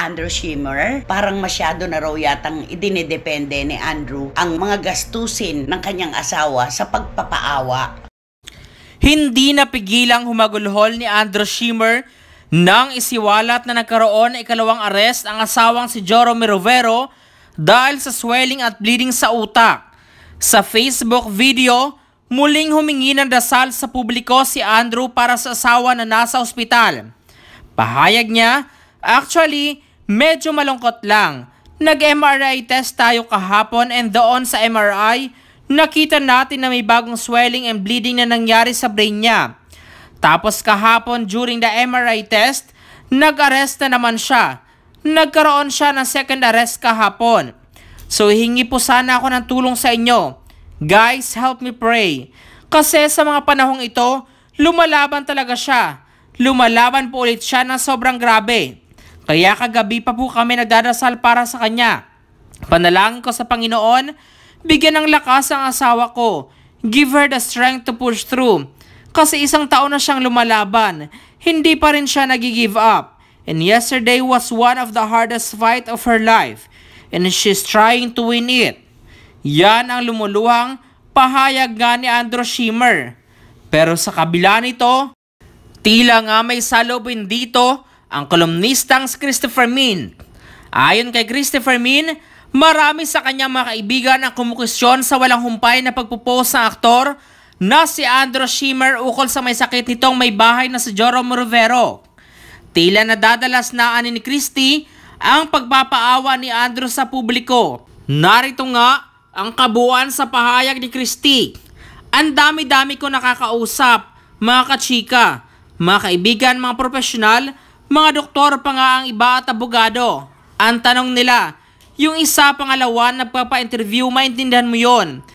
Andrew Schimmer, parang masyado na raw yatang idinedepende ni Andrew ang mga gastusin ng kanyang asawa sa pagpapaawa. Hindi napigilang humagulhol ni Andrew Schimmer nang isiwalat na nagkaroon ng ikalawang arrest ang asawang si Joromy Rivero dahil sa swelling at bleeding sa utak. Sa Facebook video, muling humingi ng dasal sa publiko si Andrew para sa asawa na nasa ospital. Pahayag niya, actually, medyo malungkot lang. Nag-MRI test tayo kahapon and doon sa MRI, nakita natin na may bagong swelling and bleeding na nangyari sa brain niya. Tapos kahapon during the MRI test, nag-arrest na naman siya. Nagkaroon siya ng second arrest kahapon. So hingi po sana ako ng tulong sa inyo. Guys, help me pray. Kasi sa mga panahong ito, lumalaban talaga siya. Lumalaban po ulit siya ng sobrang grabe. Kaya kagabi pa po kami nagdarasal para sa kanya. Panalangin ko sa Panginoon, bigyan ng lakas ang asawa ko. Give her the strength to push through. Kasi isang taon na siyang lumalaban. Hindi pa rin siya nagigive up. And yesterday was one of the hardest fight of her life. And she's trying to win it. Yan ang lumuluhang pahayag nga ni Andrew Schimmer. Pero sa kabila nito, tila nga may salobin dito ang kolumnistang si Christopher Min. Ayon kay Christopher Min, marami sa kanyang mga kaibigan ang kumukwestiyon sa walang humpay na pagpupost ng aktor na si Andrew Schimmer ukol sa may sakit nitong may bahay na si Joromo Rivero. Tila nadadalas na ani ni Christie ang pagpapaawa ni Andrew sa publiko. Narito nga ang kabuuan sa pahayag ni Christie. Ang dami-dami ko nakakausap, mga kachika, mga kaibigan, mga profesional mga doktor pa nga ang iba at abogado. Ang tanong nila, yung isa pangalawa nagpapa-interview, maintindihan mo yon.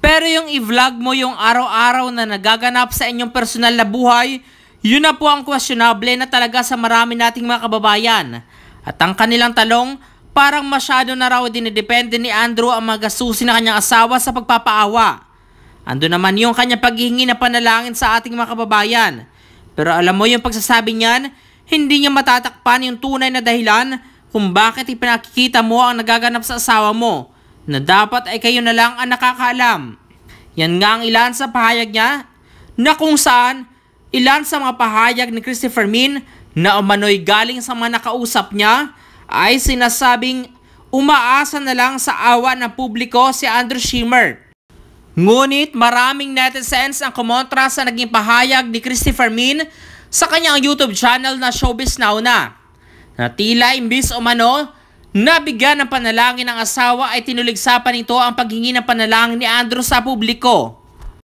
Pero yung i-vlog mo yung araw-araw na nagaganap sa inyong personal na buhay, yun na po ang questionable na talaga sa marami nating mga kababayan. At ang kanilang talong, parang masyado na raw dinidepende ni Andrew ang magasusi na kanyang asawa sa pagpapaawa. Ando naman yung kanyang paghihingi na panalangin sa ating mga kababayan. Pero alam mo yung pagsasabi niyan, hindi niya matatakpan yung tunay na dahilan kung bakit ipinakikita mo ang nagaganap sa asawa mo na dapat ay kayo na lang ang nakakaalam. Yan nga ang ilan sa pahayag niya na kung saan ilan sa mga pahayag ni Christopher Min na umano'y galing sa mga nakausap niya ay sinasabing umaasa na lang sa awa ng publiko si Andrew Schimmer. Ngunit maraming netizens ang kumontra sa naging pahayag ni Christopher Min sa kanyang YouTube channel na Showbiz Now na. Na tila imbis o mano, nabigyan ng panalangin ng asawa ay tinuligsapan nito ang paghingi ng panalangin ni Andrew sa publiko.